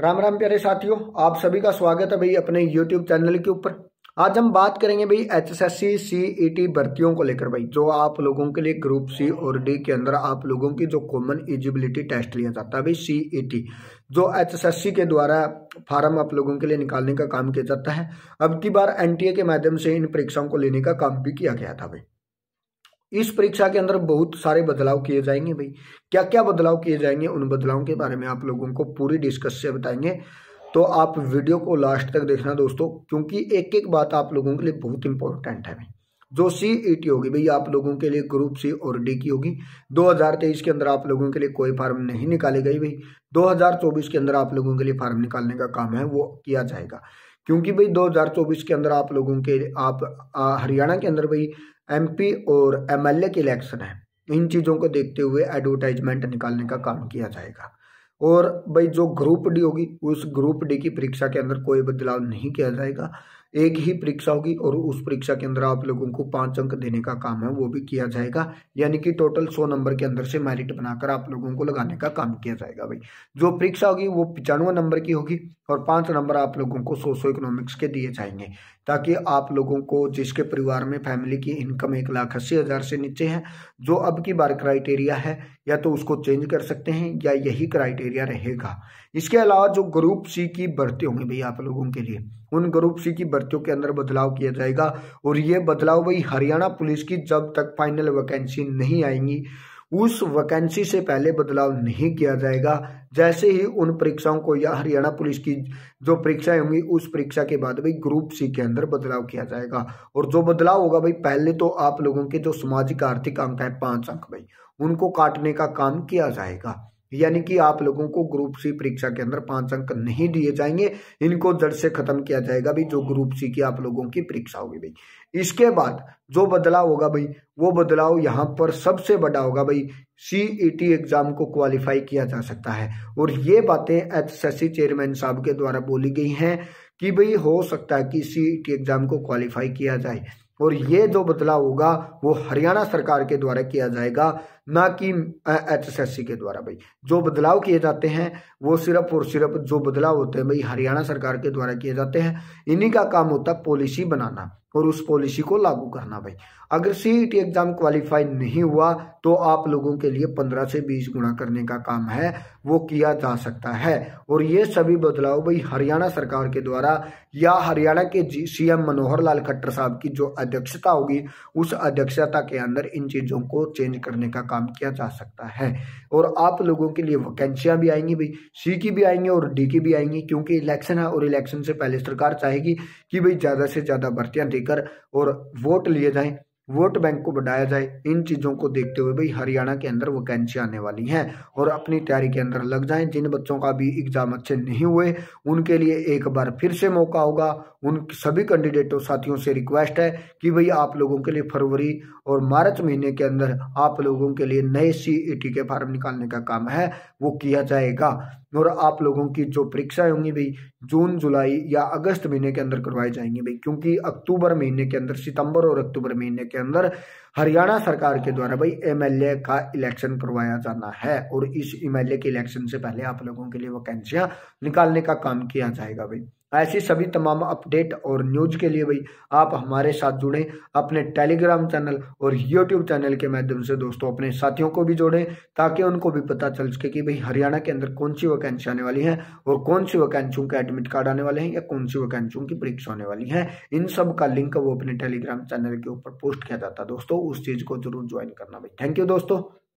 राम राम प्यारे साथियों आप सभी का स्वागत है भाई अपने यूट्यूब चैनल के ऊपर आज हम बात करेंगे भाई H S S C C T e भर्तियों को लेकर भाई जो आप लोगों के लिए ग्रुप सी और डी के अंदर आप लोगों की जो कॉमन एलिजिबिलिटी टेस्ट लिया जाता है भाई सी टी e जो एच एस एस सी के द्वारा फार्म आप लोगों के लिए निकालने का काम किया जाता है अब की बार एन टी ए के माध्यम से इन परीक्षाओं को लेने का काम भी किया गया था भाई इस परीक्षा के अंदर बहुत सारे बदलाव किए जाएंगे भाई क्या क्या बदलाव किए जाएंगे उन बदलाव के बारे में आप लोगों को पूरी डिस्कस से बताएंगे तो आप वीडियो को लास्ट तक देखना दोस्तों क्योंकि एक एक बात आप लोगों के लिए बहुत इंपॉर्टेंट है भाई जो सी ई टी होगी भाई आप लोगों के लिए ग्रुप सी और डी की होगी 2023 के अंदर आप लोगों के लिए कोई फार्म नहीं निकाली गई भाई 2024 के अंदर आप लोगों के लिए फार्म निकालने का काम है वो किया जाएगा क्योंकि भाई 2024 के अंदर आप लोगों के आप हरियाणा के अंदर भाई एमपी और एमएलए के इलेक्शन है इन चीज़ों को देखते हुए एडवर्टाइजमेंट निकालने का काम किया जाएगा और भाई जो ग्रुप डी होगी उस ग्रुप डी की परीक्षा के अंदर कोई बदलाव नहीं किया जाएगा एक ही परीक्षा होगी और उस परीक्षा के अंदर आप लोगों को पाँच अंक देने का काम है वो भी किया जाएगा यानी कि टोटल सौ नंबर के अंदर से मेरिट बनाकर आप लोगों को लगाने का काम किया जाएगा भाई जो परीक्षा होगी वो पचानवे नंबर की होगी और पाँच नंबर आप लोगों को सोशो इकोनॉमिक्स के दिए जाएंगे ताकि आप लोगों को जिसके परिवार में फैमिली की इनकम एक लाख अस्सी हज़ार से नीचे है जो अब की बार क्राइटेरिया है या तो उसको चेंज कर सकते हैं या यही क्राइटेरिया रहेगा इसके अलावा जो ग्रुप सी की भर्ती होंगी भाई आप लोगों के लिए उन ग्रुप सी की भर्तियों के अंदर बदलाव किया जाएगा और ये बदलाव भाई हरियाणा पुलिस की जब तक फाइनल वैकेंसी नहीं आएंगी उस वैकेंसी से पहले बदलाव नहीं किया जाएगा जैसे ही उन परीक्षाओं को या हरियाणा पुलिस की जो परीक्षाएं होंगी उस परीक्षा के बाद भाई ग्रुप सी के अंदर बदलाव किया जाएगा और जो बदलाव होगा भाई पहले तो आप लोगों के जो सामाजिक आर्थिक अंक है पांच अंक भाई उनको काटने का काम किया जाएगा यानी कि आप लोगों को ग्रुप सी परीक्षा के अंदर पांच अंक नहीं दिए जाएंगे इनको जड़ से खत्म किया जाएगा भाई जो ग्रुप सी की आप लोगों की परीक्षा होगी भाई इसके बाद जो बदलाव होगा भाई वो बदलाव यहाँ पर सबसे बड़ा होगा भाई सी एग्जाम e को क्वालिफाई किया जा सकता है और ये बातें एच चेयरमैन साहब के द्वारा बोली गई हैं कि भाई हो सकता है कि सी एग्जाम e को क्वालिफाई किया जाए और ये जो बदलाव होगा वो हरियाणा सरकार के द्वारा किया जाएगा ना कि सी के द्वारा भाई जो बदलाव किए जाते हैं वो सिर्फ और सिर्फ जो बदलाव होते हैं भाई हरियाणा सरकार के द्वारा किए जाते हैं इन्हीं का काम होता है पॉलिसी बनाना और उस पॉलिसी को लागू करना भाई अगर टी एग्जाम क्वालिफाई नहीं हुआ तो आप लोगों के लिए पंद्रह से बीस गुणा करने का काम है वो किया जा सकता है और ये सभी बदलाव भाई हरियाणा सरकार के द्वारा या हरियाणा के जी सीएम मनोहर लाल खट्टर साहब की जो अध्यक्षता होगी उस अध्यक्षता के अंदर इन चीज़ों को चेंज करने का काम काम किया जा सकता है और आप लोगों के लिए वैकेंसियाँ भी आएंगी भाई सी की भी आएंगी और डी की भी आएंगी क्योंकि इलेक्शन है और इलेक्शन से पहले सरकार चाहेगी कि भाई ज़्यादा से ज़्यादा भर्तियाँ देकर और वोट लिए जाएँ वोट बैंक को बढ़ाया जाए इन चीज़ों को देखते हुए भाई हरियाणा के अंदर वैकेंसी आने वाली हैं और अपनी तैयारी के अंदर लग जाएं जिन बच्चों का भी एग्ज़ाम अच्छे नहीं हुए उनके लिए एक बार फिर से मौका होगा उन सभी कैंडिडेटों साथियों से रिक्वेस्ट है कि भाई आप लोगों के लिए फरवरी और मार्च महीने के अंदर आप लोगों के लिए नए सी e के फार्म निकालने का काम है वो किया जाएगा और आप लोगों की जो परीक्षाएं होंगी भाई जून जुलाई या अगस्त महीने के अंदर करवाई जाएंगी भाई क्योंकि अक्टूबर महीने के अंदर सितंबर और अक्टूबर महीने के अंदर हरियाणा सरकार के द्वारा भाई एमएलए का इलेक्शन करवाया जाना है और इस एमएलए के इलेक्शन से पहले आप लोगों के लिए वैकेंसियां निकालने का काम किया जाएगा भाई ऐसी सभी तमाम अपडेट और न्यूज के लिए भाई आप हमारे साथ जुड़ें अपने टेलीग्राम चैनल और यूट्यूब चैनल के माध्यम से दोस्तों अपने साथियों को भी जोड़ें ताकि उनको भी पता चल सके कि भाई हरियाणा के अंदर कौन सी वैकेंसी आने वाली है और कौन सी वैकेंसियों के एडमिट कार्ड आने वाले हैं या कौन सी वैकेंसियों की परीक्षा होने वाली है इन सब का लिंक वो अपने टेलीग्राम चैनल के ऊपर पोस्ट किया जाता है दोस्तों उस चीज को जरूर ज्वाइन करना भाई थैंक यू दोस्तों